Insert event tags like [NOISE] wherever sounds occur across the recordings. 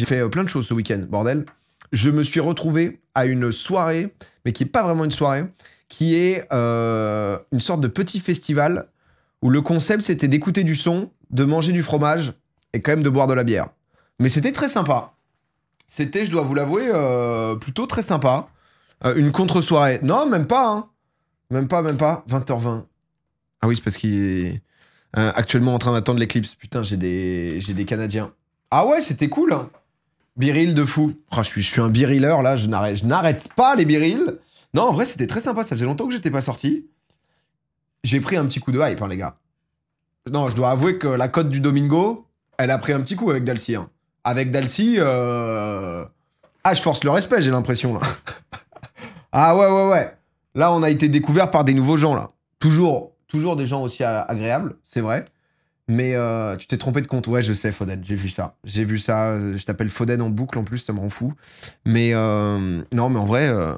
J'ai fait euh, plein de choses ce week-end, bordel. Je me suis retrouvé à une soirée, mais qui n'est pas vraiment une soirée, qui est euh, une sorte de petit festival où le concept c'était d'écouter du son, de manger du fromage et quand même de boire de la bière. Mais c'était très sympa. C'était, je dois vous l'avouer, euh, plutôt très sympa. une contre-soirée. Non, même pas. Hein. Même pas, même pas. 20h20. Ah oui, c'est parce qu'il est actuellement en train d'attendre l'éclipse. Putain, j'ai des, des Canadiens. Ah ouais, c'était cool. Hein. Biril de fou. Oh, je, suis, un birilleur là, je n'arrête pas les birils. Non, en vrai, c'était très sympa. Ça faisait longtemps que j'étais pas sorti. J'ai pris un petit coup de hype, hein, les gars. Non, je dois avouer que la cote du Domingo, elle a pris un petit coup avec Dalcy. Hein. Avec Dalcy, euh, ah, je force le respect, j'ai l'impression là. [LAUGHS] ah ouais, ouais, ouais. Là, on a été découvert par des nouveaux gens là. Toujours, toujours des gens aussi agréables, c'est vrai. Mais euh, tu t'es trompé de compte. Ouais, je sais, Foden. J'ai vu ça. J'ai vu ça. Je t'appelle Foden en boucle en plus, ça me rend fou. Mais euh, non, mais en vrai, euh,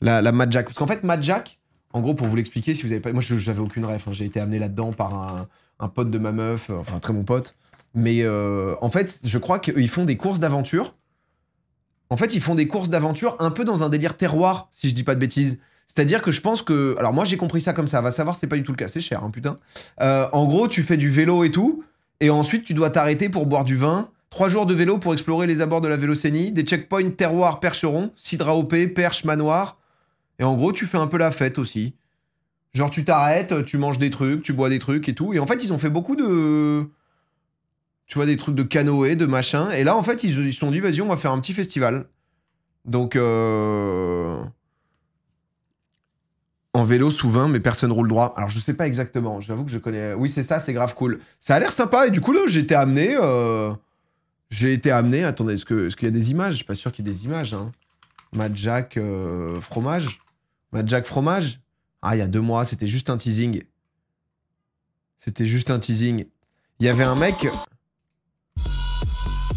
la, Mad Jack. Parce qu'en fait, Mad Jack, en gros, pour vous l'expliquer, si vous n'avez pas. Moi, j'avais aucune ref. Hein. J'ai été amené là-dedans par un, un, pote de ma meuf, enfin, un très bon pote. Mais en fait, je crois qu'ils font des courses d'aventure. En fait, ils font des courses d'aventure un peu dans un délire terroir, si je dis pas de bêtises. C'est-à-dire que je pense que. Alors moi j'ai compris ça comme ça, va savoir c'est pas du tout le cas, c'est cher, hein, putain. Euh, en gros, tu fais du vélo et tout, et ensuite tu dois t'arrêter pour boire du vin. Trois jours de vélo pour explorer les abords de la Vélocénie, des checkpoints terroir percheron, cidra perche manoir. Et en gros, tu fais un peu la fête aussi. Genre tu t'arrêtes, tu manges des trucs, tu bois des trucs et tout. Et en fait, ils ont fait beaucoup de. Tu vois, des trucs de canoë, de machin. Et là, en fait, ils se sont dit, vas-y, on va faire un petit festival. Donc. Euh en vélo souvent, mais personne roule droit. Alors je sais pas exactement, j'avoue que je connais. Oui, c'est ça, c'est grave cool. Ça a l'air sympa et du coup là, j'ai été amené. Euh, j'ai été amené. Attendez, est-ce qu'il y a des images Je suis pas sûr qu'il y ait des images. Hein. Euh, fromage. Jack fromage. Ah, il y a deux mois, c'était juste un teasing. C'était juste un teasing. Il y avait un mec.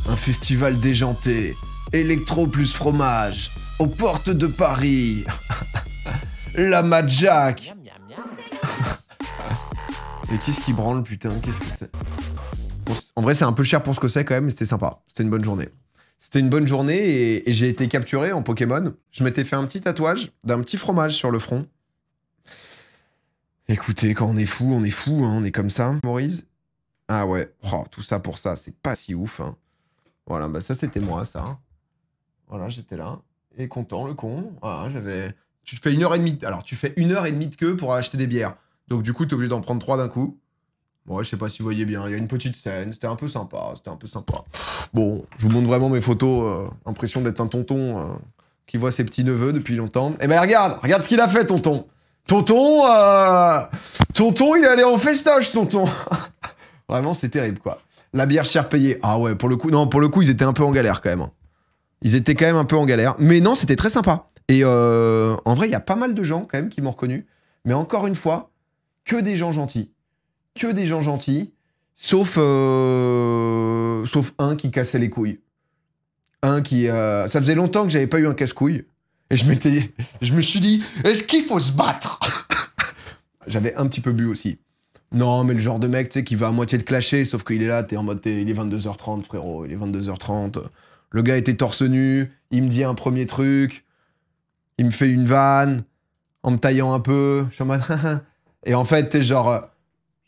Un festival déjanté. Électro plus fromage. Aux portes de Paris. [LAUGHS] la Jack Et [LAUGHS] qu'est-ce qui branle, putain Qu'est-ce que c'est En vrai, c'est un peu cher pour ce que c'est quand même, mais c'était sympa. C'était une bonne journée. C'était une bonne journée et, j'ai été capturé en Pokémon. Je m'étais fait un petit tatouage d'un petit fromage sur le front. Écoutez, quand on est fou, on est fou, hein, on est comme ça, Maurice. Ah ouais, oh, tout ça pour ça, c'est pas si ouf. Hein. Voilà, bah ça c'était moi, ça. Voilà, j'étais là. Et content, le con. Ah, j'avais tu fais une heure et demie. Alors, tu fais une heure et demie de queue pour acheter des bières. Donc, du coup, tu t'es obligé d'en prendre trois d'un coup. Bon, ouais, je sais pas si vous voyez bien. Il y a une petite scène. C'était un peu sympa. C'était un peu sympa. Bon, je vous montre vraiment mes photos. Euh, impression d'être un tonton euh, qui voit ses petits neveux depuis longtemps. Eh ben, regarde, regarde ce qu'il a fait, tonton. Tonton, euh, tonton, il est allé en festoche, tonton. [LAUGHS] vraiment, c'est terrible, quoi. La bière chère payée. Ah ouais, pour le coup, non, pour le coup, ils étaient un peu en galère quand même. Hein. Ils étaient quand même un peu en galère. Mais non, c'était très sympa. Et euh, en vrai, il y a pas mal de gens quand même qui m'ont reconnu. Mais encore une fois, que des gens gentils. Que des gens gentils. Sauf, euh, sauf un qui cassait les couilles. Un qui. Euh, ça faisait longtemps que j'avais pas eu un casse-couille. Et je, me suis dit, est-ce qu'il faut se battre [LAUGHS] J'avais un petit peu bu aussi. Non, mais le genre de mec, tu sais, qui va à moitié te clasher, sauf qu'il est là, t'es en mode, il est 22h30, frérot, il est 22h30. Le gars était torse nu, il me dit un premier truc il me fait une vanne en me taillant un peu. Je suis en mode. [LAUGHS] et en fait, t'es genre. Euh,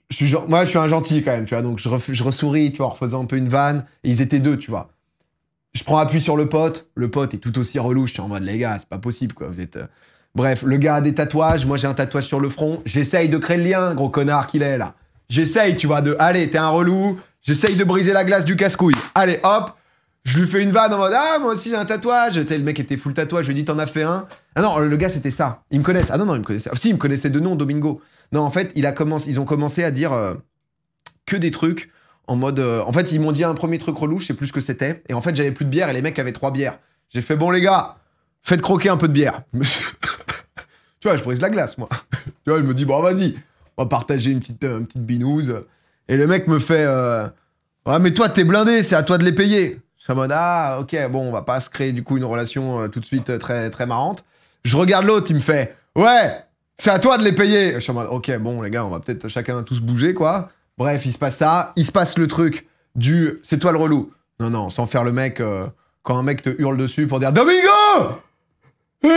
je suis genre, moi, je suis un gentil quand même, tu vois. Donc, je, je ressouris, tu vois, en refaisant un peu une vanne. Et ils étaient deux, tu vois. Je prends appui sur le pote. Le pote est tout aussi relou. Je suis en mode, les gars, c'est pas possible, quoi. Vous êtes. Euh. Bref, le gars a des tatouages. Moi, j'ai un tatouage sur le front. J'essaye de créer le lien, gros connard qu'il est, là. J'essaye, tu vois, de. Allez, t'es un relou. J'essaye de briser la glace du casse-couille. Allez, hop, je lui fais une vanne en mode Ah, moi aussi j'ai un tatouage. le mec était full tatouage. Je lui ai dit T'en as fait un Ah non, le gars c'était ça. Ils me connaissent. Ah non, non, ils me connaissaient. si, ils me connaissaient de nom, Domingo. Non, en fait, ils ont commencé à dire euh, que des trucs en mode. Euh, en fait, ils m'ont dit un premier truc relou, je sais plus ce que c'était. Et en fait, j'avais plus de bière et les mecs avaient trois bières. J'ai fait Bon, les gars, faites croquer un peu de bière. [LAUGHS] tu vois, je brise la glace, moi. [LAUGHS] tu vois, il me dit Bon, vas-y, on va partager une petite, euh, petite binouse. Et le mec me fait Ouais, ah, mais toi, t'es blindé, c'est à toi de les payer. Je suis en mode, ah, ok, bon, on va pas se créer du coup une relation euh, tout de suite euh, très, très marrante. Je regarde l'autre, il me fait, ouais, c'est à toi de les payer. Je suis en mode, ok, bon, les gars, on va peut-être chacun tous bouger, quoi. Bref, il se passe ça, il se passe le truc du c'est toi le relou. Non, non, sans faire le mec, euh, quand un mec te hurle dessus pour dire Domingo hein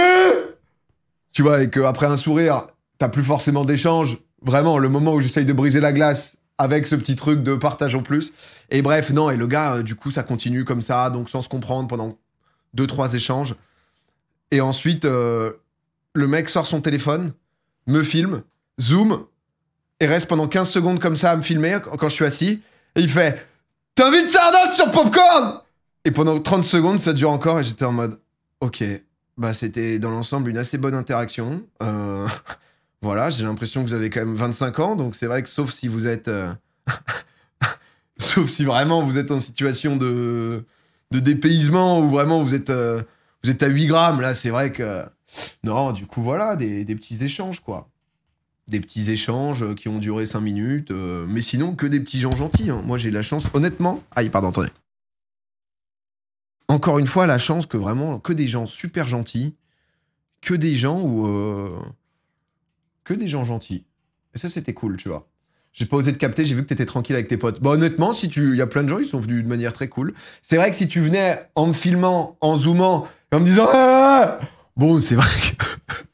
Tu vois, et qu'après un sourire, t'as plus forcément d'échange. Vraiment, le moment où j'essaye de briser la glace, avec ce petit truc de partage en plus. Et bref, non, et le gars, euh, du coup, ça continue comme ça, donc sans se comprendre pendant deux, trois échanges. Et ensuite, euh, le mec sort son téléphone, me filme, zoom, et reste pendant 15 secondes comme ça à me filmer quand je suis assis. Et il fait T'invites Sardos sur Popcorn Et pendant 30 secondes, ça dure encore, et j'étais en mode Ok, bah c'était dans l'ensemble une assez bonne interaction. Euh. Voilà, j'ai l'impression que vous avez quand même 25 ans, donc c'est vrai que sauf si vous êtes... Euh, [LAUGHS] sauf si vraiment vous êtes en situation de, dépaysement ou vraiment vous êtes, euh, vous êtes à 8 grammes, là c'est vrai que... Non, du coup voilà, des, petits échanges quoi. Des petits échanges euh, qui ont duré 5 minutes, mais sinon que des petits gens gentils. Hein. Moi j'ai la chance, honnêtement... Aïe, ah, pardon, attendez. Encore une fois, la chance que vraiment, que des gens super gentils, que des gens où que des gens gentils. Et ça, c'était cool, tu vois. J'ai pas osé te capter, j'ai vu que t'étais tranquille avec tes potes. bon honnêtement, si tu, y a plein de gens, ils sont venus de manière très cool. C'est vrai que si tu venais en me filmant, en zoomant, et en me disant ah, ah, ah, bon, c'est vrai que [LAUGHS]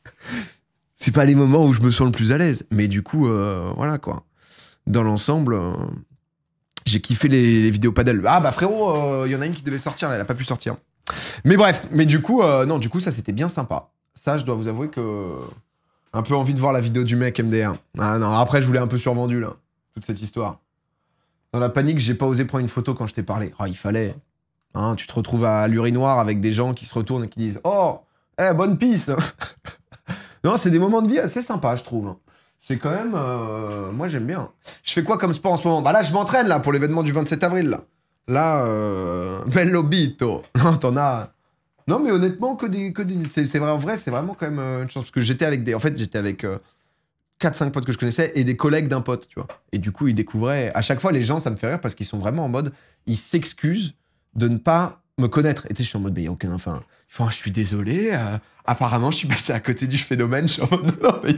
c'est pas les moments où je me sens le plus à l'aise. Mais du coup, euh, voilà quoi. Dans l'ensemble, euh, j'ai kiffé les, les, vidéos paddle. Ah bah frérot, il euh, y en a une qui devait sortir, elle a pas pu sortir. Mais bref, mais du coup, non, du coup ça c'était bien sympa. Ça, je dois vous avouer que un peu envie de voir la vidéo du mec MDR. Ah non, après, je voulais un peu survendu, là. Toute cette histoire. Dans la panique, j'ai pas osé prendre une photo quand je t'ai parlé. Ah, il fallait. Hein. hein, tu te retrouves à l'urinoir avec des gens qui se retournent et qui disent Oh, eh, bonne pisse [LAUGHS] Non, c'est des moments de vie assez sympas, je trouve. C'est quand même. Euh, moi, j'aime bien. Je fais quoi comme sport en ce moment Bah là, je m'entraîne, là, pour l'événement du 27 avril, là. Là, euh, [LAUGHS] Bellobito. Non, t'en as. Non, mais honnêtement, que des, c'est, vrai, vrai, c'est vraiment quand même euh, une chance. Parce que j'étais avec des. En fait, j'étais avec 4-5 euh, potes que je connaissais et des collègues d'un pote, tu vois. Et du coup, ils découvraient. À chaque fois, les gens, ça me fait rire parce qu'ils sont vraiment en mode. Ils s'excusent de ne pas me connaître. Et tu je suis en mode, mais il n'y a aucun. Enfin, enfin, je suis désolé. Euh, apparemment, je suis passé à côté du phénomène. Je suis en mode, mais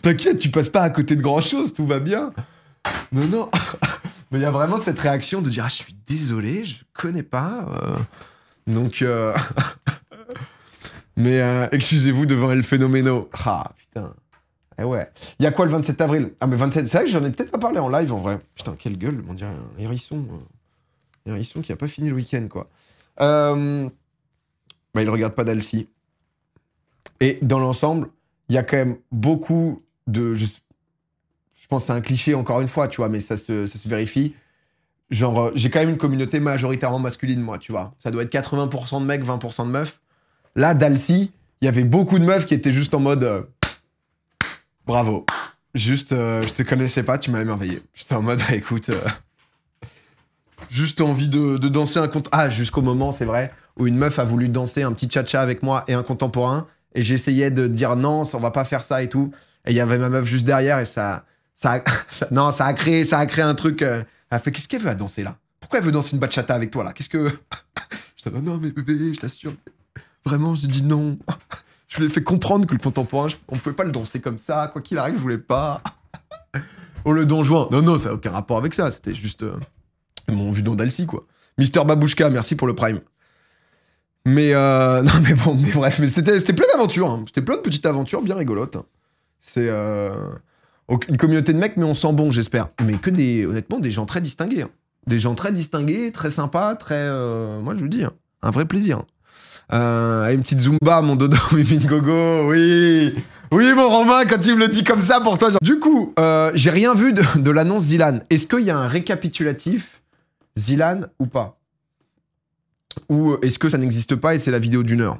t'inquiète, tu passes pas à côté de grand chose, tout va bien. Non, non. [LAUGHS] mais il y a vraiment cette réaction de dire, ah, je suis désolé, je connais pas. Donc, euh, [LAUGHS] mais euh, excusez-vous devant El Phénoméno. Ah, putain. Eh ouais. Il y a quoi le 27 avril Ah, mais 27, c'est vrai que j'en ai peut-être pas parlé en live en vrai. Putain, quelle gueule, on dirait un hérisson. Hein. hérisson qui a pas fini le week-end, quoi. Euh... Bah, il regarde pas d'Alcy. Et dans l'ensemble, il y a quand même beaucoup de. Je, pense que c'est un cliché, encore une fois, tu vois, mais ça ça se vérifie genre, euh, j'ai quand même une communauté majoritairement masculine, moi, tu vois. Ça doit être 80% de mecs, 20% de meufs. Là, d'Alcy, il y avait beaucoup de meufs qui étaient juste en mode euh, bravo. Juste, euh, je te connaissais pas, tu m'as émerveillé. J'étais en mode, bah, écoute, juste envie de, danser un compte. Ah, jusqu'au moment, c'est vrai, où une meuf a voulu danser un petit cha-cha avec moi et un contemporain. Et j'essayais de dire non, on va pas faire ça et tout. Et il y avait ma meuf juste derrière et ça. ça, [LAUGHS] non, ça a créé, ça a créé un truc elle fait Qu'est-ce qu'elle veut à danser là Pourquoi elle veut danser une bachata avec toi là Qu'est-ce que. [LAUGHS] je Non, mais bébé, je t'assure. Vraiment, je dit non. je lui ai fait comprendre que le contemporain, on ne pouvait pas le danser comme ça. Quoi qu'il arrive, je voulais pas. oh, le don Non, non, ça n'a aucun rapport avec ça. C'était juste euh, mon mon vu d'Alcy, quoi. Mister Babouchka, merci pour le prime. Mais euh, [LAUGHS] non, mais bon, mais bref, mais c'était plein d'aventures. Hein. C'était plein de petites aventures bien rigolotes. Hein. C'est. Euh, une communauté de mecs, mais on sent bon, j'espère. Mais que des, honnêtement, des gens très distingués. Hein. Des gens très distingués, très sympas, très. Euh, moi, je vous dis, hein, un vrai plaisir. Hein. Euh, une petite Zumba, mon dodo, oui [LAUGHS] gogo, oui. Oui, mon Romain, quand tu me le dis comme ça pour toi. Genre... Du coup, euh, j'ai rien vu de, de l'annonce Zilan. Est-ce qu'il y a un récapitulatif Zilan ou pas Ou est-ce que ça n'existe pas et c'est la vidéo d'une heure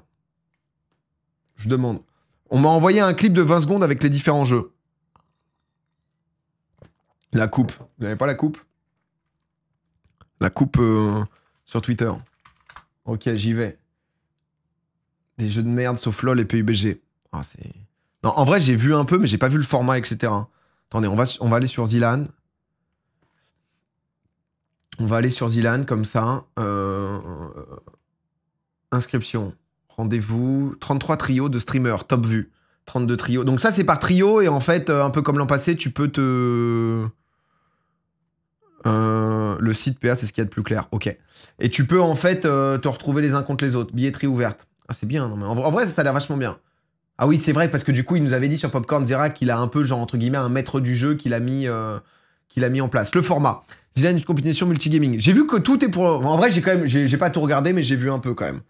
Je demande. On m'a envoyé un clip de 20 secondes avec les différents jeux. La coupe. Vous n'avez pas la coupe La coupe euh, sur Twitter. Ok, j'y vais. Des jeux de merde sauf LOL et PUBG. Ah, en vrai, j'ai vu un peu, mais j'ai pas vu le format, etc. Attendez, on va, on va aller sur Zilan. On va aller sur Zilan comme ça. Euh, inscription. Rendez-vous. 33 trios de streamers, top vue. 32 trios. Donc ça, c'est par trio, et en fait, euh, un peu comme l'an passé, tu peux te... Euh, le site PA, c'est ce qu'il y a de plus clair. Ok. Et tu peux en fait euh, te retrouver les uns contre les autres. Billetterie ouverte. Ah, c'est bien. en, vrai, ça a l'air vachement bien. Ah oui, c'est vrai, parce que du coup, il nous avait dit sur Popcorn Zera qu'il a un peu, genre, entre guillemets, un maître du jeu qu'il a mis, euh, qu'il a mis en place. Le format. Design une compétition multigaming. J'ai vu que tout est pour. En vrai, j'ai quand même. J'ai pas tout regardé, mais j'ai vu un peu quand même.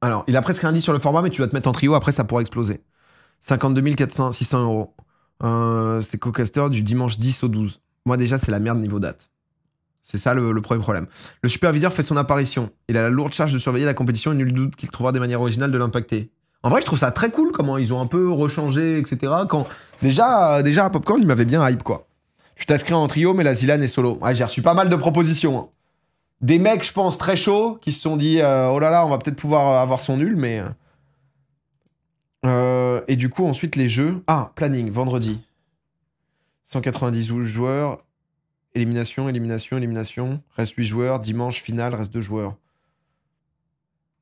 Alors, il a presque rien dit sur le format, mais tu vas te mettre en trio, après ça pourrait exploser. 52 400, 600 euros euh, c'est caster du dimanche 10 au 12. Moi, déjà, c'est la merde niveau date. C'est ça le, premier problème. Le superviseur fait son apparition. Il a la lourde charge de surveiller la compétition et nul doute qu'il trouvera des manières originales de l'impacter. En vrai, je trouve ça très cool comment ils ont un peu rechangé, etc. Quand déjà, déjà à Popcorn, il m'avait bien hype quoi. Je t'inscris en trio, mais la Zilan est solo. j'ai reçu pas mal de propositions. Hein. Des mecs, je pense, très chauds, qui se sont dit euh, oh là là, on va peut-être pouvoir avoir son nul, mais euh, euh, et du coup, ensuite, les jeux. Ah, planning, vendredi. 190 joueurs. Élimination, élimination, élimination. Reste 8 joueurs. Dimanche, finale, reste 2 joueurs.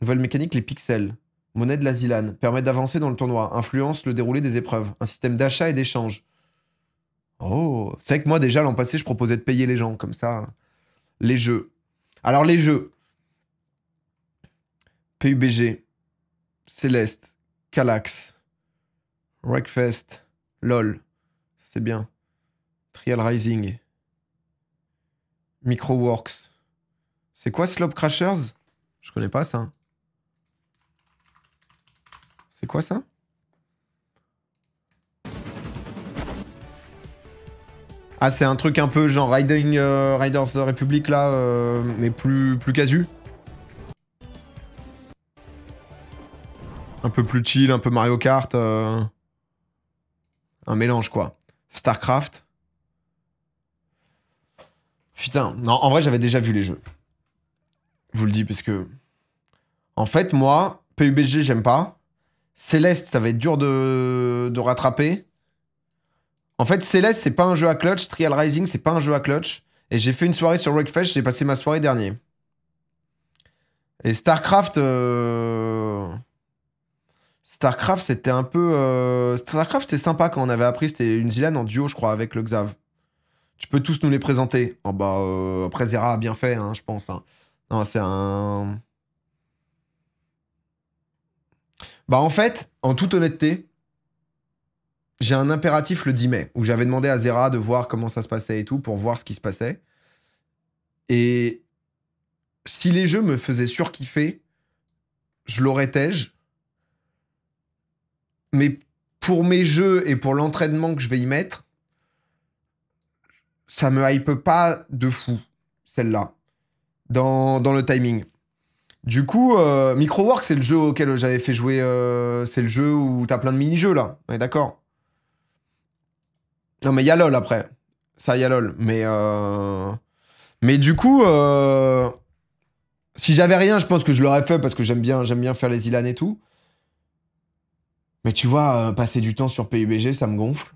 Nouvelle mécanique, les pixels. Monnaie de la Zilan. Permet d'avancer dans le tournoi. Influence le déroulé des épreuves. Un système d'achat et d'échange. Oh, c'est vrai que moi, déjà, l'an passé, je proposais de payer les gens, comme ça. Les jeux. Alors, les jeux. PUBG. Céleste. Kallax, Wreckfest, LOL, c'est bien. Trial Rising, Microworks. C'est quoi Slope Crashers Je connais pas ça. C'est quoi ça Ah, c'est un truc un peu genre Riding, euh, of the Republic là, euh, mais plus, plus casu Un peu plus chill, un peu Mario Kart. Euh, un mélange, quoi. StarCraft. Putain, non, en vrai, j'avais déjà vu les jeux. Je vous le dis, parce que. En fait, moi, PUBG, j'aime pas. Céleste, ça va être dur de, rattraper. En fait, Céleste, c'est pas un jeu à clutch. Trial Rising, c'est pas un jeu à clutch. Et j'ai fait une soirée sur Wreckfest, j'ai passé ma soirée dernier. Et StarCraft. Euh, StarCraft, c'était un peu. Euh, StarCraft, c'était sympa quand on avait appris. C'était une Zilane en duo, je crois, avec le Xav. Tu peux tous nous les présenter. Oh, bah, euh, Après, Zera a bien fait, hein, je pense. Hein. Non, c'est un. Bah, en fait, en toute honnêteté, j'ai un impératif le 10 mai où j'avais demandé à Zera de voir comment ça se passait et tout pour voir ce qui se passait. Et si les jeux me faisaient surkiffer, je l'aurais je mais pour mes jeux et pour l'entraînement que je vais y mettre, ça me hype pas de fou, celle-là, dans, le timing. Du coup, euh, Microwork, c'est le jeu auquel j'avais fait jouer. Euh, c'est le jeu où t'as plein de mini-jeux, là. d'accord. Non, mais il y a LOL après. Ça, il y a LOL. Mais, euh, mais du coup, si j'avais rien, je pense que je l'aurais fait parce que j'aime bien, j'aime bien faire les Ilan et tout. Mais tu vois, euh, passer du temps sur PUBG, ça me gonfle.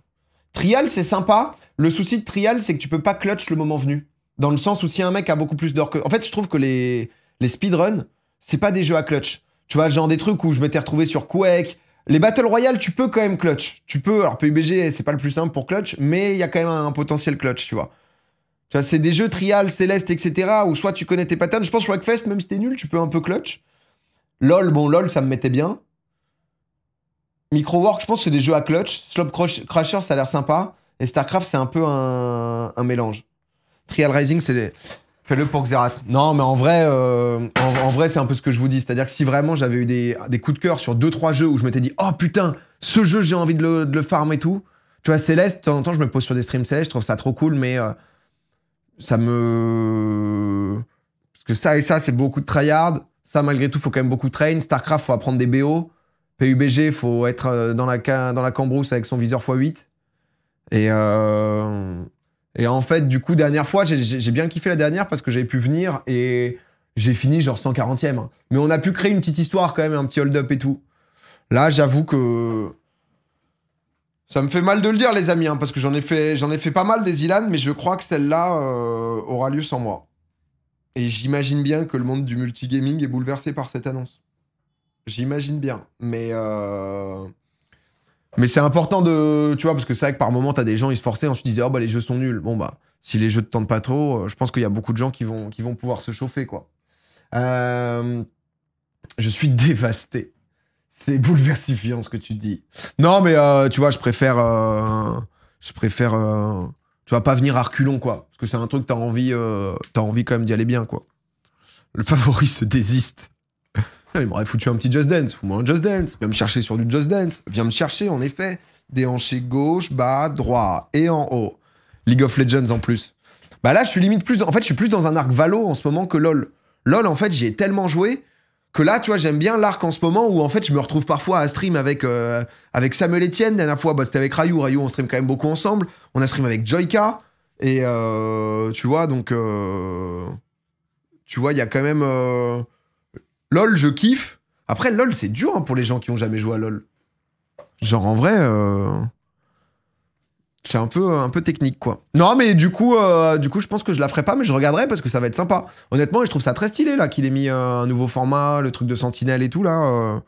Trial, c'est sympa. Le souci de Trial, c'est que tu peux pas clutch le moment venu. Dans le sens où si un mec a beaucoup plus d'or que. En fait, je trouve que les, les speedruns, c'est pas des jeux à clutch. Tu vois, genre des trucs où je m'étais retrouvé sur Quake. Les Battle Royale, tu peux quand même clutch. Tu peux. Alors, PUBG, c'est pas le plus simple pour clutch, mais il y a quand même un, potentiel clutch, tu vois. Tu vois, c'est des jeux trial, céleste, etc. où soit tu connais tes patterns. Je pense que Rockfest, même si t'es nul, tu peux un peu clutch. LOL, bon, LOL, ça me mettait bien. Microwork, je pense que c'est des jeux à clutch. Slop Crasher, ça a l'air sympa. Et StarCraft, c'est un peu un, mélange. Trial Rising, c'est. fait Fais-le pour Xerath. Non, mais en vrai, euh, en, vrai, c'est un peu ce que je vous dis. C'est-à-dire que si vraiment j'avais eu des, coups de cœur sur 2-3 jeux où je m'étais dit, oh putain, ce jeu, j'ai envie de le, farmer, et tout. Tu vois, Céleste, de temps en temps, je me pose sur des streams Céleste, je trouve ça trop cool, mais euh, ça me. Parce que ça et ça, c'est beaucoup de tryhard. Ça, malgré tout, faut quand même beaucoup de train. StarCraft, faut apprendre des BO. PUBG, faut être euh, dans la, dans la cambrousse avec son viseur x8. Euh, et, en fait, du coup, dernière fois, j'ai bien kiffé la dernière parce que j'avais pu venir et j'ai fini genre 140e. Mais on a pu créer une petite histoire quand même, un petit hold-up et tout. Là, j'avoue que. Ça me fait mal de le dire, les amis, hein, parce que j'en ai, fait, ai fait pas mal des Ilan, mais je crois que celle-là euh, aura lieu sans moi. Et j'imagine bien que le monde du multigaming est bouleversé par cette annonce. J'imagine bien. Mais. Euh, mais c'est important de. Tu vois, parce que c'est vrai que par moment, t'as des gens, ils se forçaient, ensuite ils disaient, oh bah les jeux sont nuls. Bon bah, si les jeux te tentent pas trop, euh, je pense qu'il y a beaucoup de gens qui vont, qui vont pouvoir se chauffer, quoi. Euh, je suis [LAUGHS] dévasté. C'est bouleversifiant ce que tu dis. Non, mais tu vois, je préfère. je préfère. tu vas pas venir à reculons, quoi. Parce que c'est un truc, t'as envie, as envie quand même d'y aller bien, quoi. Le favori se désiste il m'aurait foutu un petit Just Dance. Fous-moi un Just Dance. Viens me chercher sur du Just Dance. Viens me chercher, en effet. Des Déhanché gauche, bas, droit et en haut. League of Legends en plus. Bah là, je suis limite plus. Dans... En fait, je suis plus dans un arc Valo en ce moment que LoL. LoL, en fait, j'y ai tellement joué que là, tu vois, j'aime bien l'arc en ce moment où en fait, je me retrouve parfois à stream avec, euh, avec Samuel Etienne. La dernière fois, bah, c'était avec Rayou. Rayou, on stream quand même beaucoup ensemble. On a stream avec Joyka. Et euh, tu vois, donc. Euh, tu vois, il y a quand même. LOL, je kiffe. Après, LOL, c'est dur hein, pour les gens qui ont jamais joué à LOL. Genre, en vrai, euh, c'est un peu, un peu technique, quoi. Non, mais du coup, euh, du coup, je pense que je la ferai pas, mais je regarderai parce que ça va être sympa. Honnêtement, je trouve ça très stylé, là, qu'il ait mis euh, un nouveau format, le truc de sentinelle et tout, là.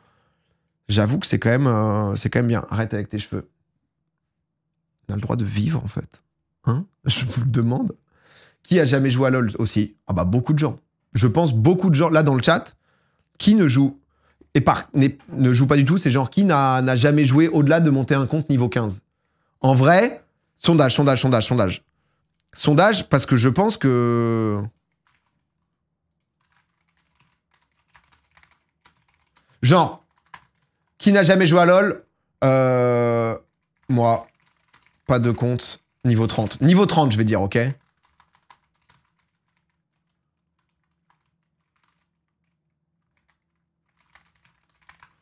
J'avoue que c'est quand, même, c'est quand même bien. Arrête avec tes cheveux. On a le droit de vivre, en fait. Hein [LAUGHS] Je vous le demande. Qui a jamais joué à LoL aussi Ah bah beaucoup de gens. Je pense beaucoup de gens, là dans le chat, qui ne joue et par, ne joue pas du tout, c'est genre qui n'a jamais joué au-delà de monter un compte niveau 15 En vrai, sondage, sondage, sondage, sondage. Sondage, parce que je pense que... Genre, qui n'a jamais joué à LoL euh, Moi, pas de compte niveau 30. Niveau 30, je vais dire, ok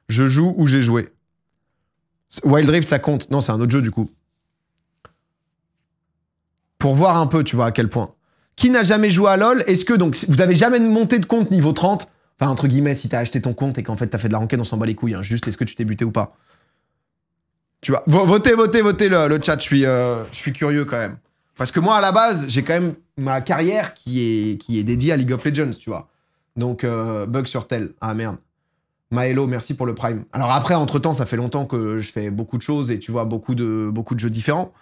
Je joue ou j'ai joué. Wild Rift, ça compte. Non, c'est un autre jeu du coup. Pour voir un peu, tu vois, à quel point. Qui n'a jamais joué à LoL Est-ce que donc vous n'avez jamais monté de compte niveau 30 Enfin, entre guillemets, si t'as acheté ton compte et qu'en fait t'as fait de la ranquette, on s'en bat les couilles. Hein. Juste, est-ce que tu t'es buté ou pas Tu vois, votez, votez, votez le, chat. Je suis, euh, je suis curieux quand même. Parce que moi, à la base, j'ai quand même ma carrière qui est, qui est dédiée à League of Legends, tu vois. Donc, euh, bug sur tel. Ah merde. Maello, merci pour le Prime. Alors après, entre-temps, ça fait longtemps que je fais beaucoup de choses et tu vois beaucoup de, beaucoup de jeux différents.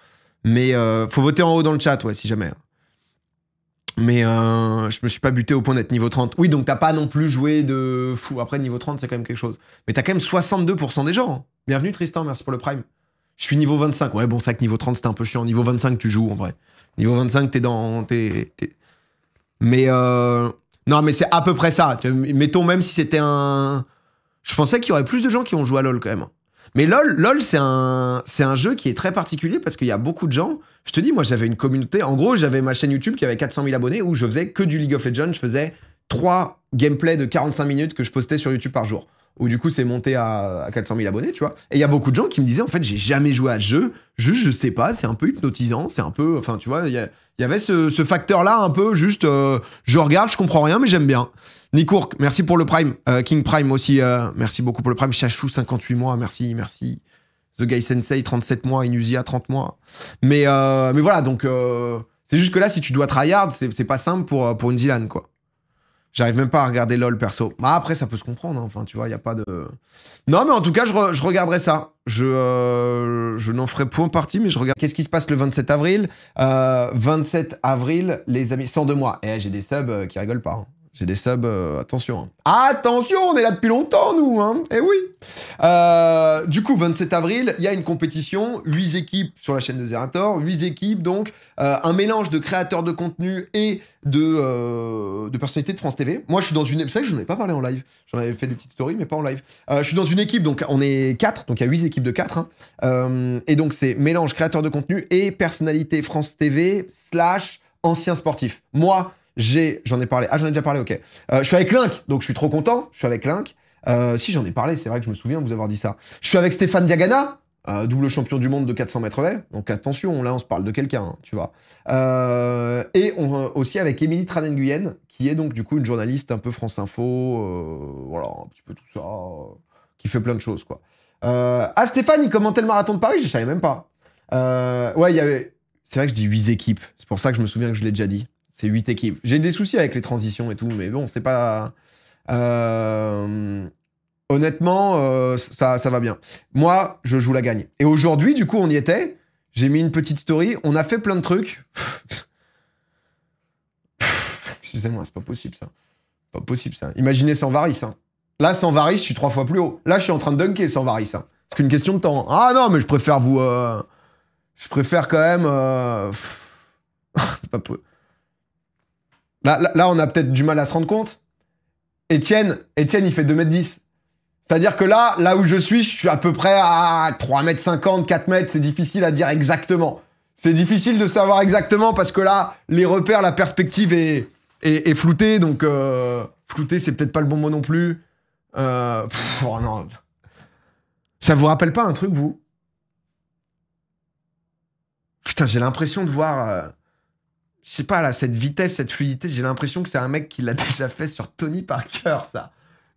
Mais euh, faut voter en haut dans le chat, ouais, si jamais. Hein. Mais euh, je me suis pas buté au point d'être niveau 30. Oui, donc t'as pas non plus joué de fou. Après, niveau 30, c'est quand même quelque chose. Mais t'as quand même 62% des gens. Hein. Bienvenue Tristan, merci pour le Prime. Je suis niveau 25. Ouais, bon, ça que niveau 30, c'était un peu chiant. Niveau 25, tu joues en vrai. Niveau 25, t'es dans. Mais. Euh, non, mais c'est à peu près ça. Mettons, même si c'était un je pensais qu'il y aurait plus de gens qui ont joué à LoL quand même. Mais LoL, LoL c'est un, c'est un jeu qui est très particulier parce qu'il y a beaucoup de gens. Je te dis, moi, j'avais une communauté. En gros, j'avais ma chaîne YouTube qui avait 400 000 abonnés où je faisais que du League of Legends. Je faisais trois gameplays de 45 minutes que je postais sur YouTube par jour. Où du coup, c'est monté à, 400 000 abonnés, tu vois. Et il y a beaucoup de gens qui me disaient, en fait, j'ai jamais joué à ce jeu. Je, je sais pas, c'est un peu hypnotisant, c'est un peu. Enfin, tu vois, il y a il y avait ce, facteur-là un peu juste, euh, je regarde, je comprends rien, mais j'aime bien. Nikourk, merci pour le Prime. Euh, King Prime aussi, euh, merci beaucoup pour le Prime. Chachou, 58 mois, merci, merci. The Guy Sensei, 37 mois. Inusia, 30 mois. Mais, mais voilà, donc c'est juste que là, si tu dois tryhard, c'est pas simple pour, pour une Dylan, quoi. J'arrive même pas à regarder LOL perso. Bah, après, ça peut se comprendre. Hein. Enfin, tu vois, il n'y a pas de. Non, mais en tout cas, je, regarderai ça. Je, euh, je n'en ferai point partie, mais je regarde. Qu'est-ce qui se passe le 27 avril 27 euh, avril, les amis, deux mois. Et eh, j'ai des subs euh, qui rigolent pas. Hein. J'ai des subs, euh, attention. Hein. Attention, on est là depuis longtemps, nous. Hein eh oui. Euh, du coup, 27 avril, il y a une compétition. 8 équipes sur la chaîne de Zerator. 8 équipes, donc, euh, un mélange de créateurs de contenu et de, personnalités de France TV. Moi, je suis dans une... C'est vrai que je n'en ai pas parlé en live. J'en avais fait des petites stories, mais pas en live. je suis dans une équipe, donc on est 4. Donc, il y a 8 équipes de 4. Hein. et donc, c'est mélange créateurs de contenu et personnalités France TV slash anciens sportifs. Moi, j'ai, j'en ai parlé. Ah, j'en ai déjà parlé, ok. Euh, je suis avec Link, donc je suis trop content. Je suis avec Link. Euh, si j'en ai parlé, c'est vrai que je me souviens vous avoir dit ça. Je suis avec Stéphane Diagana, euh, double champion du monde de 400 mètres Donc attention, là on se parle de quelqu'un, hein, tu vois. et on, aussi avec Émilie tranen qui est donc du coup une journaliste un peu France Info, voilà, un petit peu tout ça, qui fait plein de choses quoi. ah Stéphane, il commentait le marathon de Paris, je savais même pas. ouais, il y avait. C'est vrai que je dis huit équipes, c'est pour ça que je me souviens que je l'ai déjà dit. C'est 8 équipes. J'ai des soucis avec les transitions et tout, mais bon, c'était pas. Euh, honnêtement, euh, ça, ça va bien. Moi, je joue la gagne. Et aujourd'hui, du coup, on y était. J'ai mis une petite story. On a fait plein de trucs. [LAUGHS] Excusez-moi, c'est pas possible ça. Pas possible ça. Imaginez sans varice. Hein. Là, sans varice, je suis trois fois plus haut. Là, je suis en train de dunker sans varice. Hein. C'est qu'une question de temps. Ah non, mais je préfère vous. Euh, je préfère quand même. [LAUGHS] c'est pas possible. Là, on a peut-être du mal à se rendre compte. Etienne, il fait 2m10. C'est-à-dire que là, là où je suis, je suis à peu près à 3m50, 4m, c'est difficile à dire exactement. C'est difficile de savoir exactement parce que là, les repères, la perspective est, est, floutée, donc euh, floutée, c'est peut-être pas le bon mot non plus. Euh, oh non. Ça vous rappelle pas un truc, vous Putain, j'ai l'impression de voir... Euh, je sais pas, là, cette vitesse, cette fluidité, j'ai l'impression que c'est un mec qui l'a [LAUGHS] déjà fait sur Tony Parker, ça.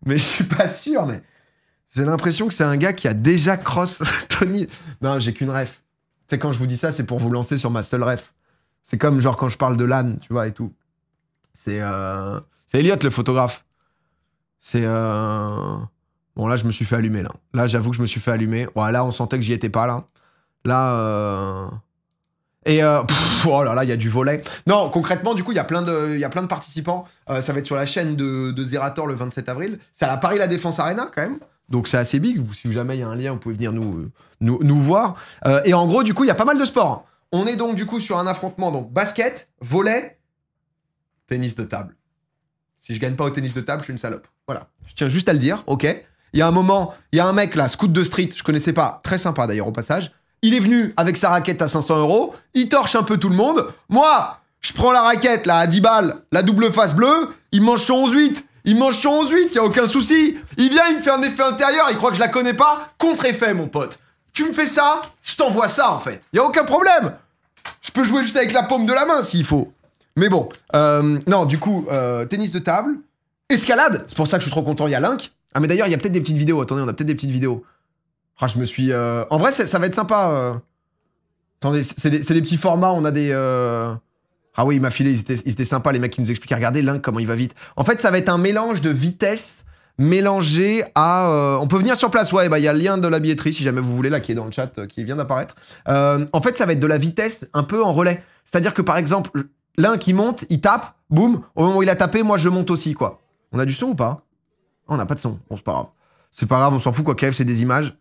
Mais je suis pas sûr, mais j'ai l'impression que c'est un gars qui a déjà cross [LAUGHS] Tony. Non, j'ai qu'une ref. Tu sais, quand je vous dis ça, c'est pour vous lancer sur ma seule ref. C'est comme, genre, quand je parle de l'âne, tu vois, et tout. C'est euh... C'est Elliot, le photographe. C'est... Euh, bon, là, je me suis fait allumer, là. Là, j'avoue que je me suis fait allumer. là, on sentait que j'y étais pas, là. Là... Euh, et voilà, euh, oh là il y a du volet. Non, concrètement, du coup, il y a plein de, il y a plein de participants. Euh, ça va être sur la chaîne de, Zerator le 27 avril. C'est à la Paris La Défense Arena quand même. Donc c'est assez big. Si jamais il y a un lien, vous pouvez venir nous, euh, nous, voir. et en gros, du coup, il y a pas mal de sports. Hein. On est donc du coup sur un affrontement donc basket, volet, tennis de table. Si je gagne pas au tennis de table, je suis une salope. Voilà. Je tiens juste à le dire. Ok. Il y a un moment, il y a un mec là, scout de street, je connaissais pas, très sympa d'ailleurs au passage. Il est venu avec sa raquette à 500 euros, il torche un peu tout le monde. Moi, je prends la raquette là à 10 balles, la double face bleue, il mange sur 11-8. Il mange sur 11-8, y a aucun souci. Il vient, il me fait un effet intérieur, il croit que je la connais pas. Contre-effet, mon pote. Tu me fais ça, je t'envoie ça en fait. Y a aucun problème. Je peux jouer juste avec la paume de la main s'il faut. Mais bon, euh, non, du coup, euh, tennis de table, escalade. C'est pour ça que je suis trop content, il y a Link. Ah, mais d'ailleurs, il y a peut-être des petites vidéos. Attendez, on a peut-être des petites vidéos. Ah, je me suis... Euh, en vrai, ça va être sympa. Euh. Attendez, c'est des, petits formats, on a des... Euh, ah oui, il m'a filé, ils étaient, sympas, les mecs qui nous expliquaient. Regardez l'un, comment il va vite. En fait, ça va être un mélange de vitesse mélangé à... On peut venir sur place, ouais, bah, il y a le lien de la billetterie, si jamais vous voulez, là, qui est dans le chat, qui vient d'apparaître. en fait, ça va être de la vitesse un peu en relais. C'est-à-dire que, par exemple, l'un qui monte, il tape, boum, au moment où il a tapé, moi, je monte aussi, quoi. On a du son ou pas On n'a pas de son, bon, c'est pas grave. C'est pas grave, on s'en fout, quoi, c'est des images.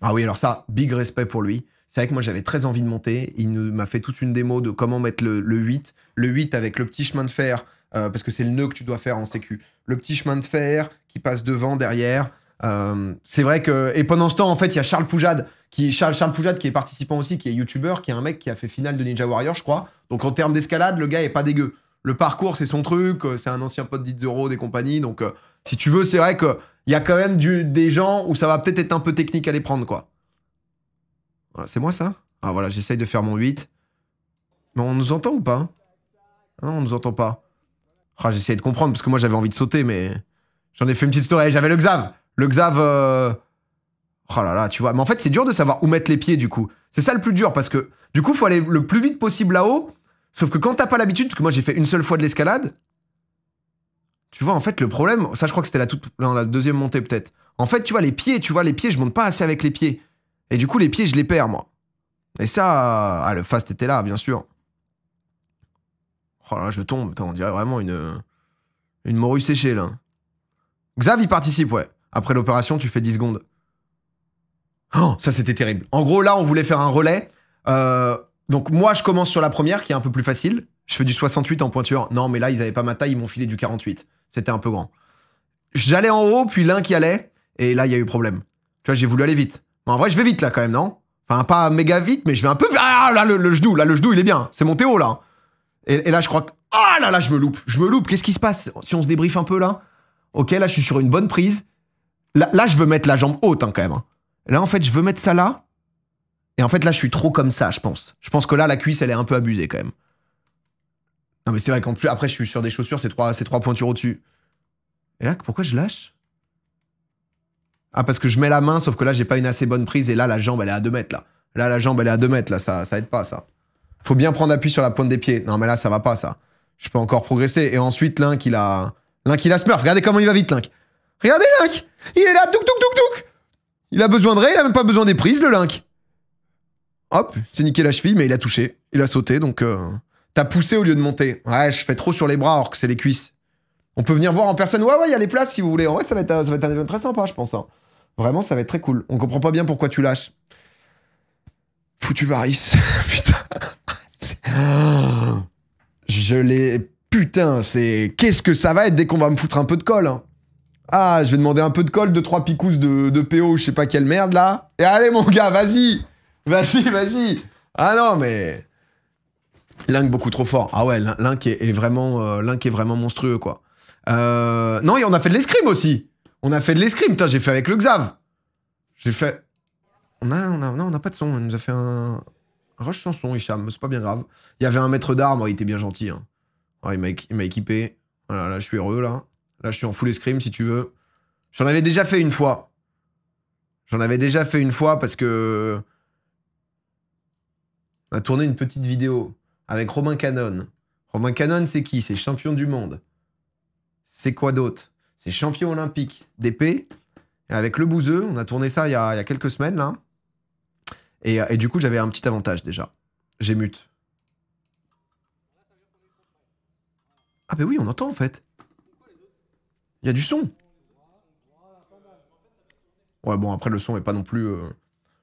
Ah oui, alors ça, big respect pour lui. C'est vrai que moi j'avais très envie de monter. Il m'a fait toute une démo de comment mettre le, le 8. Le 8 avec le petit chemin de fer, euh, parce que c'est le nœud que tu dois faire en sécu. Le petit chemin de fer qui passe devant, derrière. Euh, c'est vrai que. Et pendant ce temps, en fait, il y a Charles Poujade, qui, Charles, Charles qui est participant aussi, qui est youtubeur, qui est un mec qui a fait finale de Ninja Warrior, je crois. Donc en termes d'escalade, le gars est pas dégueu. Le parcours, c'est son truc. Euh, c'est un ancien pote d'Itzero des compagnies. Donc si tu veux, c'est vrai que il y a quand même du, des gens où ça va peut-être être un peu technique à les prendre, quoi. c'est moi, ça Ah, voilà, j'essaye de faire mon 8. Mais on nous entend ou pas hein, on nous entend pas. Ah, j'essayais de comprendre, parce que moi, j'avais envie de sauter, mais... J'en ai fait une petite story. J'avais le Xav Le Xav... Euh, oh là là, tu vois. Mais en fait, c'est dur de savoir où mettre les pieds, du coup. C'est ça le plus dur, parce que... Du coup, faut aller le plus vite possible là-haut. Sauf que quand t'as pas l'habitude, parce que moi, j'ai fait une seule fois de l'escalade, tu vois, en fait, le problème, ça, je crois que c'était la, toute, la deuxième montée, peut-être. En fait, tu vois, les pieds, tu vois, les pieds, je monte pas assez avec les pieds. Et du coup, les pieds, je les perds, moi. Et ça, ah, le fast était là, bien sûr. Oh là, je tombe. on dirait vraiment une, une morue séchée, là. Xav, il participe, ouais. Après l'opération, tu fais 10 secondes. Oh, ça, c'était terrible. En gros, là, on voulait faire un relais. Euh, donc, moi, je commence sur la première, qui est un peu plus facile. Je fais du 68 en pointure. Non, mais là, ils avaient pas ma taille, ils m'ont filé du 48. C'était un peu grand. J'allais en haut, puis l'un qui allait, et là, il y a eu problème. Tu vois, j'ai voulu aller vite. Mais en vrai, je vais vite là quand même, non Enfin, pas méga vite, mais je vais un peu. Ah là, le, genou, là, le genou, il est bien. C'est mon Théo là. Et, là, je crois que. Ah là là, je me loupe, je me loupe. Qu'est-ce qui se passe Si on se débriefe un peu là Ok, là, je suis sur une bonne prise. Là, je veux mettre la jambe haute hein, quand même. Hein. Là, en fait, je veux mettre ça là. Et en fait, là, je suis trop comme ça, je pense. Je pense que là, la cuisse, elle est un peu abusée quand même. Non, mais c'est vrai qu'en plus, après, je suis sur des chaussures, c'est trois, trois pointures au-dessus. Et là, pourquoi je lâche Ah, parce que je mets la main, sauf que là, j'ai pas une assez bonne prise. Et là, la jambe, elle est à 2 mètres, là. Là, la jambe, elle est à 2 mètres, là. Ça, ça aide pas, ça. Faut bien prendre appui sur la pointe des pieds. Non, mais là, ça va pas, ça. Je peux encore progresser. Et ensuite, Link, il a. Link, il a smurf. Regardez comment il va vite, Link. Regardez, Link Il est là, touc, touc, touc, touc Il a besoin de ray, il a même pas besoin des prises, le Link. Hop, c'est niqué la cheville, mais il a touché. Il a sauté, donc. Euh, T'as poussé au lieu de monter. Ouais, je fais trop sur les bras or que c'est les cuisses. On peut venir voir en personne. Ouais, ouais, il y a les places si vous voulez. En vrai, ça va être, ça va être un événement très sympa, je pense. Hein. Vraiment, ça va être très cool. On comprend pas bien pourquoi tu lâches. Foutu varis. [LAUGHS] putain. Je l'ai. Putain, c'est. Qu'est-ce que ça va être dès qu'on va me foutre un peu de colle hein. Ah, je vais demander un peu de colle, de trois picousses de, de PO, je sais pas quelle merde là. Et allez, mon gars, vas-y. Vas-y, vas-y. Ah non, mais. Link beaucoup trop fort. Ah ouais, Link est, est vraiment, euh, est vraiment monstrueux, quoi. Euh, non, et on a fait de l'escrime aussi. On a fait de l'escrime, putain, j'ai fait avec le Xav. J'ai fait... On a, on a, non, on n'a pas de son, il nous a fait un... rush chanson, Hicham, c'est pas bien grave. Il y avait un maître d'armes, oh, il était bien gentil. Hein. Oh, il m'a équipé. Voilà, là, je suis heureux, là. Là, je suis en full escrime, si tu veux. J'en avais déjà fait une fois. J'en avais déjà fait une fois parce que... On a tourné une petite vidéo avec Romain Canon. Romain Canon, c'est qui C'est champion du monde. C'est quoi d'autre C'est champion olympique d'épée. Avec le bouseux, on a tourné ça il y a, quelques semaines, là. Et, du coup, j'avais un petit avantage déjà. J'ai mute. Ah ben oui, on entend en fait. Il y a du son. Ouais, bon, après, le son est pas non plus... Euh,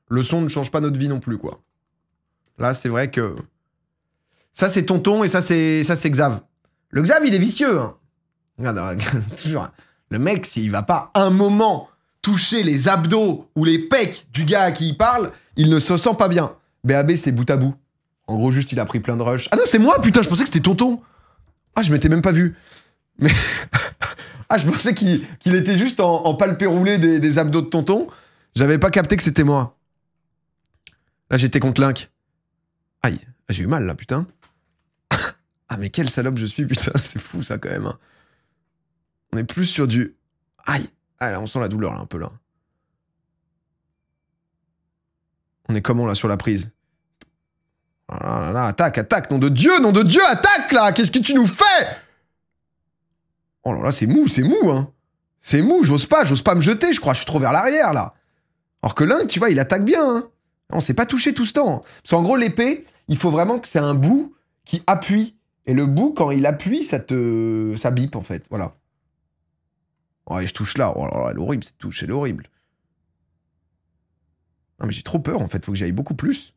le son ne change pas notre vie non plus, quoi. Là, c'est vrai que... Ça, c'est tonton et ça, c'est ça c'est Xav. Le Xav, il est vicieux. Hein. [LAUGHS] toujours. Le mec, s'il va pas un moment toucher les abdos ou les pecs du gars à qui il parle, il ne se sent pas bien. BAB, c'est bout à bout. En gros, juste, il a pris plein de rush. Ah non, c'est moi, putain, je pensais que c'était tonton. Ah, je m'étais même pas vu. Mais. [LAUGHS] ah, je pensais qu'il était juste en, en palpé roulé des, abdos de tonton. J'avais pas capté que c'était moi. Là, j'étais contre Link. Aïe, j'ai eu mal, là, putain. Ah mais quelle salope je suis, putain, [LAUGHS] c'est fou ça quand même. Hein. On est plus sur du... Aïe Ah on sent la douleur là, un peu là. On est comment là sur la prise Oh là, là, attaque, attaque, nom de Dieu, nom de Dieu, attaque là Qu'est-ce que tu nous fais Oh là là, c'est mou, c'est mou, hein C'est mou, j'ose pas, j'ose pas me jeter, je crois, je suis trop vers l'arrière là. Alors que l'un, tu vois, il attaque bien, hein On s'est pas touché tout ce temps. Parce qu'en gros, l'épée, il faut vraiment que c'est un bout qui appuie et le bout, quand il appuie, ça te. ça bip en fait. Voilà. Ouais, je touche là. Oh là là, elle horrible cette touche, elle horrible. Non mais j'ai trop peur en fait, faut que j'aille beaucoup plus.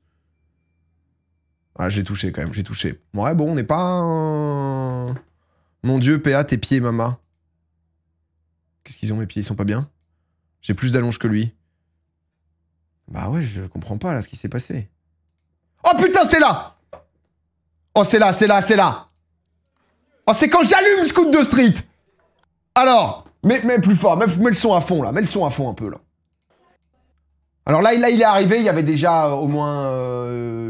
Ah, j'ai touché quand même, j'ai touché. Ouais, bon, on n'est pas. Mon dieu, PA, tes pieds, maman. Qu'est-ce qu'ils ont, mes pieds Ils sont pas bien J'ai plus d'allonge que lui. Bah ouais, je comprends pas là ce qui s'est passé. Oh putain, c'est là Oh, c'est là, c'est là, c'est là. Oh, c'est quand j'allume coup de Street. Alors, mets, plus fort, mets, le son à fond là, mets le son à fond un peu là. Alors là, là il est arrivé, il y avait déjà euh, au moins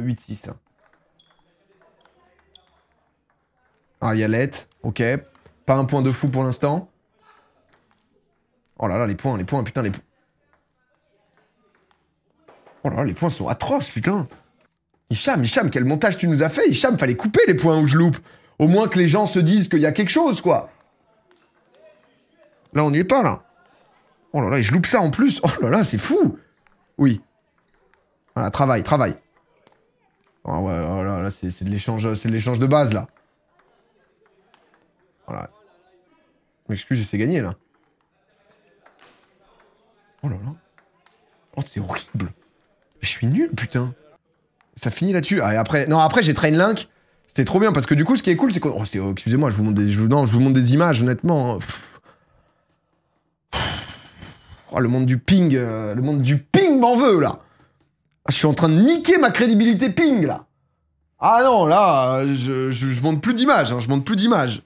8-6. Euh, hein. Ah, ok. Pas un point de fou pour l'instant. Oh là là, les points, les points, putain, les points. Oh là là, les points sont atroces, putain. Hicham, Hicham, quel montage tu nous as fait Hicham, fallait couper les points où je loupe. Au moins que les gens se disent qu'il y a quelque chose, quoi. Là, on n'y est pas, là. Oh là là, et je loupe ça en plus. Oh là là, c'est fou. Oui. Voilà, travail, travail. Ah oh, ouais, là là, c'est de l'échange, c'est de l'échange de base, là. Voilà. M'excuse, c'est gagné, là. Oh là là. Oh, c'est horrible. Je suis nul, putain. Ça finit là-dessus. Ah, après, non, après j'ai Train Link. C'était trop bien parce que du coup, ce qui est cool, c'est que. Oh, oh, excusez-moi, je vous montre des, je vous des images, honnêtement. Hein. Oh, le monde du ping, euh, le monde du ping m'en veut là. Ah, je suis en train de niquer ma crédibilité ping là. Ah non, là, je, je, montre plus d'images, hein, je montre plus d'images.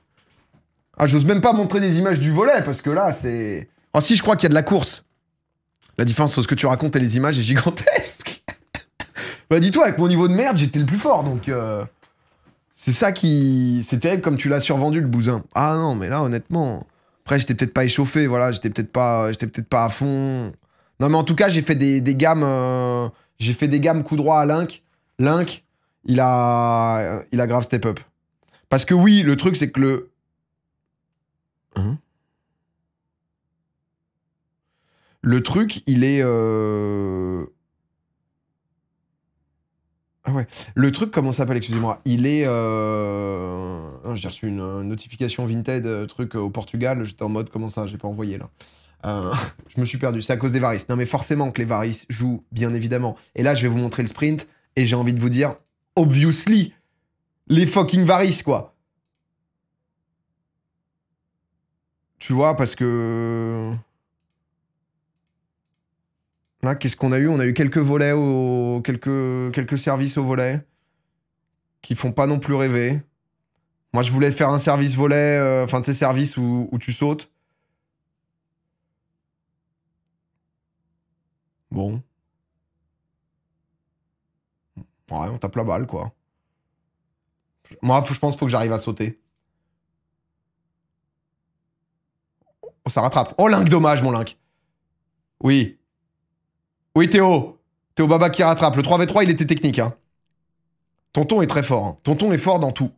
Ah, j'ose même pas montrer des images du volet parce que là, c'est. Ah, si, je crois qu'il y a de la course. La différence entre ce que tu racontes et les images est gigantesque. Bah dis-toi, avec mon niveau de merde, j'étais le plus fort, donc... Euh, c'est ça qui... c'était comme tu l'as survendu, le bousin. Ah non, mais là, honnêtement... Après, j'étais peut-être pas échauffé, voilà, j'étais peut-être pas, j'étais peut-être pas à fond. Non, mais en tout cas, j'ai fait des, gammes... Euh, j'ai fait des gammes coup droit à Link. Link, il a... Il a grave step up. Parce que oui, le truc, c'est que le... Hein le truc, il est... Euh, ah le truc, comment ça s'appelle, excusez-moi Il est. Euh, ah, j'ai reçu une, notification Vinted, euh, truc euh, au Portugal. J'étais en mode, comment ça J'ai pas envoyé là. [LAUGHS] je me suis perdu. C'est à cause des varices. Non, mais forcément que les varices jouent, bien évidemment. Et là, je vais vous montrer le sprint et j'ai envie de vous dire, obviously, les fucking varices, quoi. Tu vois, parce que. Là, qu'est-ce qu'on a eu On a eu quelques volets, au... quelques... services au volet qui font pas non plus rêver. Moi, je voulais faire un service volet, euh, enfin, tes services où, tu sautes. Bon. Ouais, on tape la balle, quoi. Moi, je pense qu'il faut que j'arrive à sauter. Oh, ça rattrape. Oh, Link, dommage, mon Link. Oui, oui, Théo. Théo Baba qui rattrape. Le 3v3, il était technique. Hein. Tonton est très fort. Hein. Tonton est fort dans tout.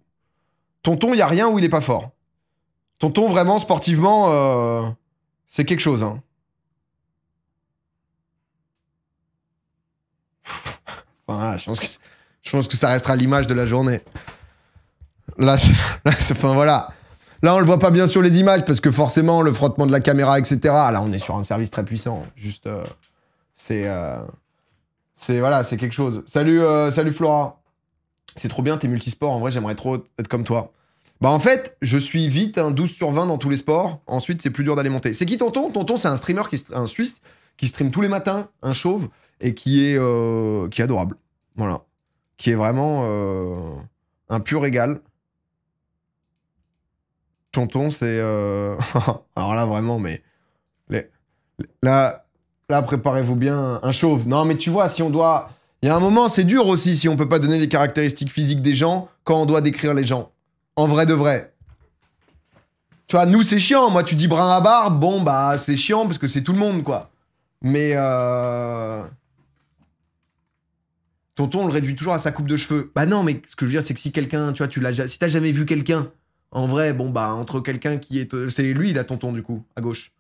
Tonton, il n'y a rien où il n'est pas fort. Tonton, vraiment, sportivement, euh, c'est quelque chose. Hein. [LAUGHS] je, pense que ça restera l'image de la journée. Là, on [LAUGHS] enfin, voilà. Là, on le voit pas bien sur les images parce que forcément, le frottement de la caméra, etc. Là, on est sur un service très puissant. Juste. Euh, c'est. Euh, c'est voilà, c'est quelque chose. Salut, euh, salut Flora. C'est trop bien, t'es multisport. En vrai, j'aimerais trop être comme toi. Bah, en fait, je suis vite un 12 sur 20 dans tous les sports. Ensuite, c'est plus dur d'aller monter. C'est qui Tonton Tonton, c'est un streamer, qui, un Suisse, qui stream tous les matins, un chauve, et qui est, euh, qui est adorable. Voilà. Qui est vraiment un pur égal Tonton, c'est. [LAUGHS] Alors là, vraiment, mais. Les... Là, préparez-vous bien un chauve. Non, mais tu vois, si on doit... Il y a un moment, c'est dur aussi si on peut pas donner les caractéristiques physiques des gens quand on doit décrire les gens. En vrai de vrai. Tu vois, nous, c'est chiant. Moi, tu dis brun à barbe, bon, bah, c'est chiant parce que c'est tout le monde, quoi. Mais... Euh... Tonton, on le réduit toujours à sa coupe de cheveux. Bah non, mais ce que je veux dire, c'est que si quelqu'un, tu vois, tu l'as, si t'as jamais vu quelqu'un, en vrai, bon, bah, entre quelqu'un qui est. Euh, c'est lui, là, tonton, du coup, à gauche.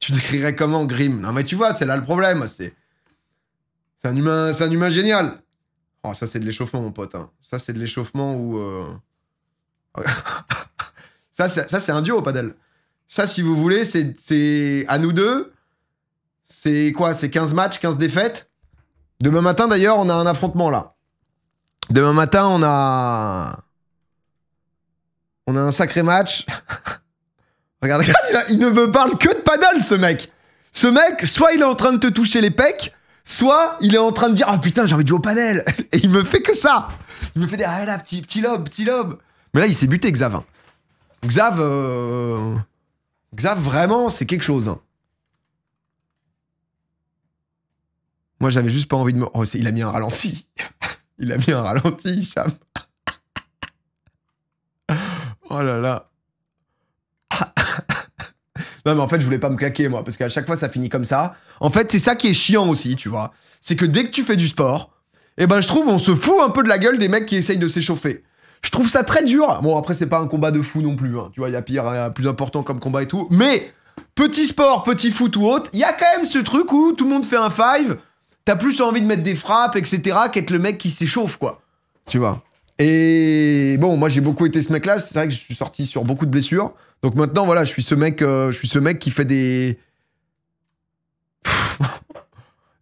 Tu décrirais comment Grim Non, mais tu vois, c'est là le problème. C'est un humain, c'est un humain génial. Oh, ça c'est de l'échauffement, mon pote. Hein. Ça c'est de l'échauffement où. Euh, [LAUGHS] ça, c'est un duo padel. Ça, si vous voulez, c'est à nous deux. C'est quoi C'est 15 matchs, 15 défaites. Demain matin, d'ailleurs, on a un affrontement là. Demain matin, on a. On a un sacré match. [LAUGHS] Regarde, [LAUGHS] regarde, il, ne me parle que de panel ce mec. Ce mec, soit il est en train de te toucher les pecs, soit il est en train de dire, ah oh, putain, j'ai envie de jouer au panel [LAUGHS] Et il me fait que ça. Il me fait des, ah là, petit, lobe, petit lobe. Mais là, il s'est buté, Xav. Hein. Xav, euh, Xav, vraiment, c'est quelque chose. Hein. Moi, j'avais juste pas envie de me. Oh, il a mis un ralenti. [LAUGHS] il a mis un ralenti, Cham. oh là là. Non, mais en fait, je voulais pas me claquer, moi, parce qu'à chaque fois, ça finit comme ça. En fait, c'est ça qui est chiant aussi, tu vois. C'est que dès que tu fais du sport, eh ben, je trouve, on se fout un peu de la gueule des mecs qui essayent de s'échauffer. Je trouve ça très dur. Bon, après, c'est pas un combat de fou non plus, hein. Tu vois, il y a pire, hein, plus important comme combat et tout. Mais, petit sport, petit foot ou autre, il y a quand même ce truc où tout le monde fait un five. T'as plus envie de mettre des frappes, etc., qu'être le mec qui s'échauffe, quoi. Tu vois. Et bon, moi j'ai beaucoup été ce mec-là. C'est vrai que je suis sorti sur beaucoup de blessures. Donc maintenant, voilà, je suis ce mec, euh, je suis ce mec qui fait des. [LAUGHS]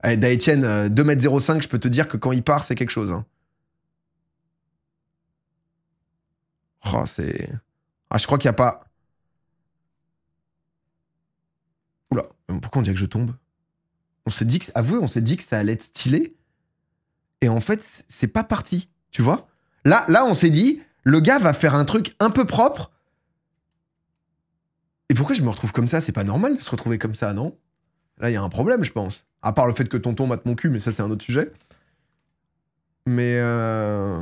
Eh, da 2m05, euh, je peux te dire que quand il part, c'est quelque chose. Hein. Oh, c'est. Ah, je crois qu'il n'y a pas. Oula, pourquoi on dirait que je tombe On s'est dit que. Avouez, on s'est dit que ça allait être stylé. Et en fait, c'est pas parti, tu vois Là, là on s'est dit, le gars va faire un truc un peu propre. Et pourquoi je me retrouve comme ça C'est pas normal de se retrouver comme ça, non Là, il y a un problème, je pense. À part le fait que tonton mate mon cul, mais ça, c'est un autre sujet. Mais. Euh...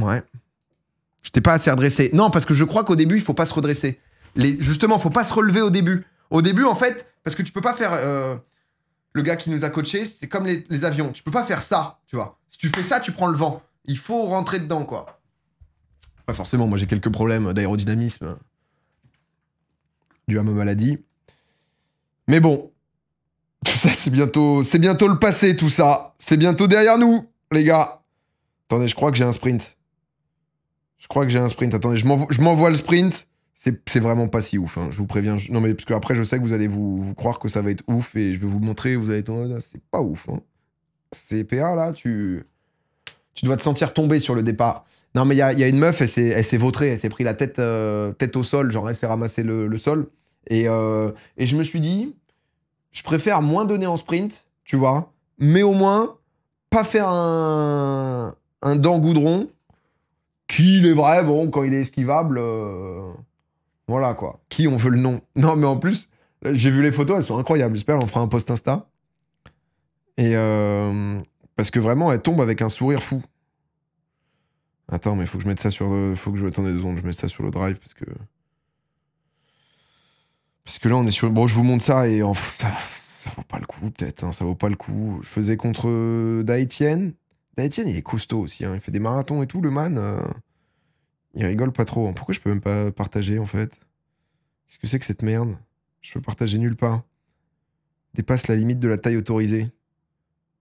Ouais. Je t'ai pas assez redressé. Non, parce que je crois qu'au début, il faut pas se redresser. Les... Justement, faut pas se relever au début. Au début, en fait, parce que tu peux pas faire. Euh le gars qui nous a coaché, c'est comme les, avions. Tu peux pas faire ça, tu vois. Si tu fais ça, tu prends le vent. Il faut rentrer dedans, quoi. Pas forcément, moi j'ai quelques problèmes d'aérodynamisme hein. dû à ma maladie. Mais bon, [LAUGHS] ça c'est bientôt, c'est bientôt le passé, tout ça. C'est bientôt derrière nous, les gars. Attendez, je crois que j'ai un sprint. Je crois que j'ai un sprint. Attendez, je m'envoie le sprint c'est vraiment pas si ouf, hein, je vous préviens. non, mais parce que après, je sais que vous allez vous, croire que ça va être ouf et je vais vous montrer, vous allez être ah, c'est pas ouf. Hein. PA, là, tu, tu dois te sentir tomber sur le départ. Non, mais il y a, une meuf, elle s'est vautrée, elle s'est pris la tête, euh, tête au sol, genre elle s'est ramassée le, sol. Euh, et, je me suis dit, je préfère moins donner en sprint, tu vois, mais au moins pas faire un, un dent goudron qui, il est vrai, bon, quand il est esquivable. Euh, voilà quoi. Qui on veut le nom Non, mais en plus, j'ai vu les photos, elles sont incroyables. J'espère on fera un post Insta. Et euh, parce que vraiment, elle tombe avec un sourire fou. Attends, mais il faut que je mette ça sur le. Faut que je. Attendez deux secondes, je mets ça sur le drive parce que. Parce que là, on est sur. Bon, je vous montre ça et en... ça, ça vaut pas le coup, peut-être. Hein, ça vaut pas le coup. Je faisais contre euh, Daetienne. Daetienne, il est costaud aussi. Hein. il fait des marathons et tout, le man. Euh. Il rigole pas trop. Pourquoi je peux même pas partager en fait Qu'est-ce que c'est que cette merde Je peux partager nulle part. Dépasse la limite de la taille autorisée.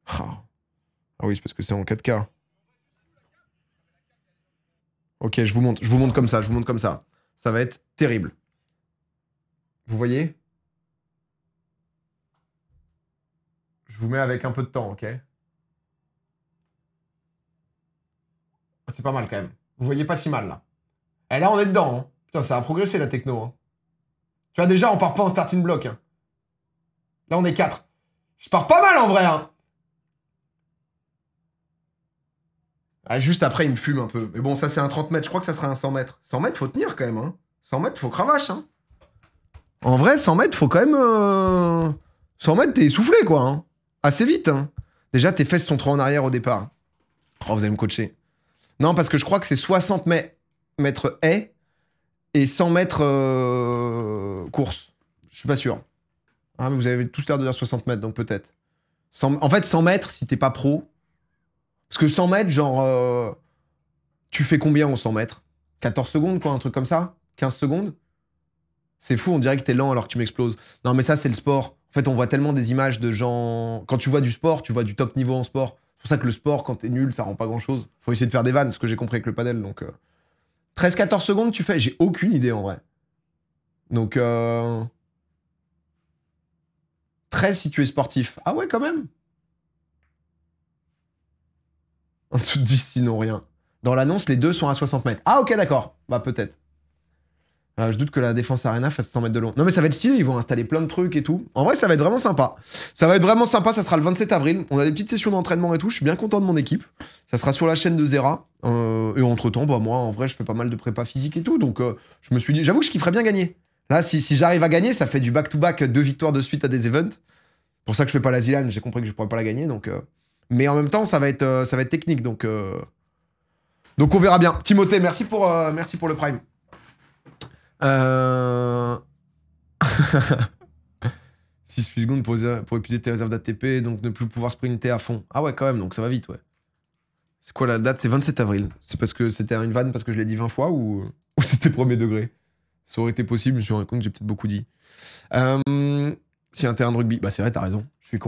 Ah, ah oui, c'est parce que c'est en 4K. Ok, je vous montre, je vous montre comme ça, je vous montre comme ça. Ça va être terrible. Vous voyez Je vous mets avec un peu de temps, ok ah, C'est pas mal quand même. Vous voyez pas si mal là. Et eh, là, on est dedans. Hein. Putain, ça a progressé la techno. Hein. Tu vois, déjà, on part pas en starting block. Hein. Là, on est 4. Je pars pas mal en vrai. Ah, juste après, il me fume un peu. Mais bon, ça, c'est un 30 mètres. Je crois que ça sera un 100 mètres. 100 mètres, faut tenir quand même. 100 mètres, faut cravache. En vrai, 100 mètres, faut quand même. 100 euh, mètres, t'es essoufflé quoi. Assez vite. Déjà, tes fesses sont trop en arrière au départ. Oh, vous allez me coacher. Non, parce que je crois que c'est 60 mètres haies et 100 mètres euh, course. Je suis pas sûr. Ah, vous avez tous l'air de dire 60 mètres, donc peut-être. En fait, 100 mètres, si t'es pas pro. Parce que 100 mètres, genre. Euh, tu fais combien en 100 mètres 14 secondes, quoi, un truc comme ça 15 secondes C'est fou, on dirait que t'es lent alors que tu m'exploses. Non, mais ça, c'est le sport. En fait, on voit tellement des images de gens. Quand tu vois du sport, tu vois du top niveau en sport pour ça que le sport, quand t'es nul, ça rend pas grand chose. Faut essayer de faire des vannes, ce que j'ai compris avec le panel. Donc, 13-14 euh. secondes, tu fais. J'ai aucune idée en vrai. Donc, euh... 13 si tu es sportif. Ah ouais, quand même. [LAUGHS] En te dit sinon rien. Dans l'annonce, les deux sont à 60 mètres. Ah ok, d'accord. Bah peut-être. Ah, je doute que la défense arena fasse 100 mètres de long. Non mais ça va être stylé, ils vont installer plein de trucs et tout. En vrai, ça va être vraiment sympa. Ça va être vraiment sympa, ça sera le 27 avril. On a des petites sessions d'entraînement et tout, je suis bien content de mon équipe. Ça sera sur la chaîne de Zera. Euh, et entre-temps, bah, moi, en vrai, je fais pas mal de prépa physique et tout. Donc euh, je me suis dit, j'avoue que je kifferais bien gagner. Là, si, j'arrive à gagner, ça fait du back-to-back, deux victoires de suite à des events. pour ça que je fais pas la Zilan, j'ai compris que je pourrais pas la gagner. Donc, euh, Mais en même temps, ça va être, ça va être technique. Donc, donc on verra bien. Timothée, merci pour, merci pour le prime. Euh... 8 [LAUGHS] secondes pour, pour, épuiser tes réserves d'ATP, donc ne plus pouvoir sprinter à fond. Ah ouais, quand même, donc ça va vite, ouais. C'est quoi la date C'est 27 avril. C'est parce que c'était une vanne parce que je l'ai dit 20 fois [LAUGHS] ou, c'était premier degré Ça aurait été possible, je me suis rendu compte que j'ai peut-être beaucoup dit. Euh... un terrain de rugby. Bah, c'est vrai, t'as raison. Je suis